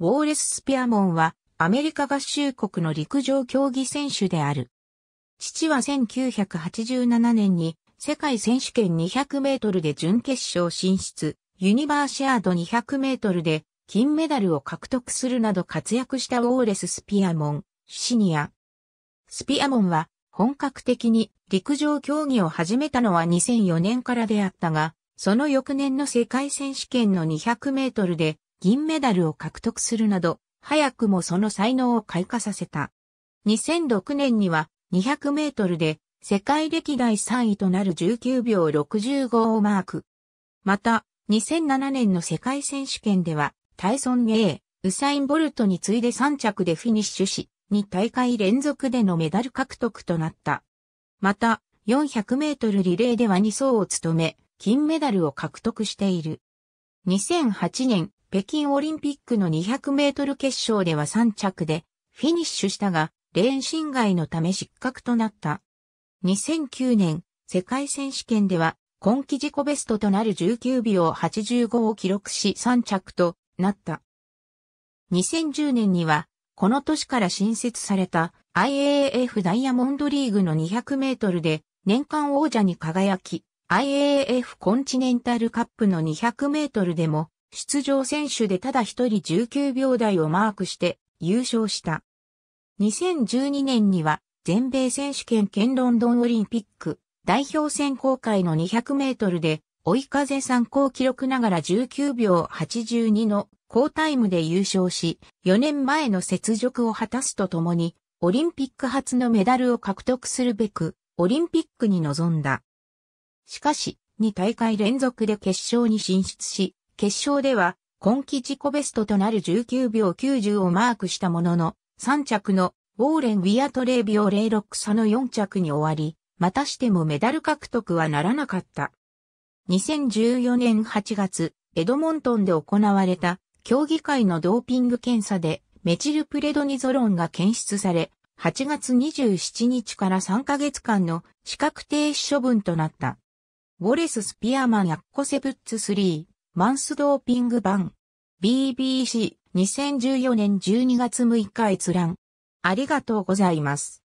ウォーレス・スピアモンはアメリカ合衆国の陸上競技選手である。父は1987年に世界選手権200メートルで準決勝進出、ユニバーシアード200メートルで金メダルを獲得するなど活躍したウォーレス・スピアモン、シニア。スピアモンは本格的に陸上競技を始めたのは2004年からであったが、その翌年の世界選手権の200メートルで銀メダルを獲得するなど、早くもその才能を開花させた。2006年には200メートルで世界歴代3位となる19秒65をマーク。また、2007年の世界選手権では、タイソン A、ウサイン・ボルトに次いで3着でフィニッシュし、2大会連続でのメダル獲得となった。また、400メートルリレーでは2走を務め、金メダルを獲得している。2008年、北京オリンピックの200メートル決勝では3着でフィニッシュしたが、レーン侵害のため失格となった。2009年世界選手権では今季自己ベストとなる19秒85を記録し3着となった。2010年にはこの年から新設された IAAF ダイヤモンドリーグの200メートルで年間王者に輝き、IAAF コンチネンタルカップの200メートルでも出場選手でただ一人19秒台をマークして優勝した。2012年には全米選手権兼ロンドンオリンピック代表選考会の200メートルで追い風参考記録ながら19秒82の好タイムで優勝し、4年前の雪辱を果たすとともに、オリンピック初のメダルを獲得するべく、オリンピックに臨んだ。しかし、2大会連続で決勝に進出し、決勝では、今季自己ベストとなる19秒90をマークしたものの、3着のウォーレン・ウィアトレレビオ・イロック差の4着に終わり、またしてもメダル獲得はならなかった。2014年8月、エドモントンで行われた競技会のドーピング検査でメチルプレドニゾロンが検出され、8月27日から3ヶ月間の資格停止処分となった。ウォレス・スピアマン・アッコセブッツ3。マンスドーピング版。BBC2014 年12月6日閲覧。ありがとうございます。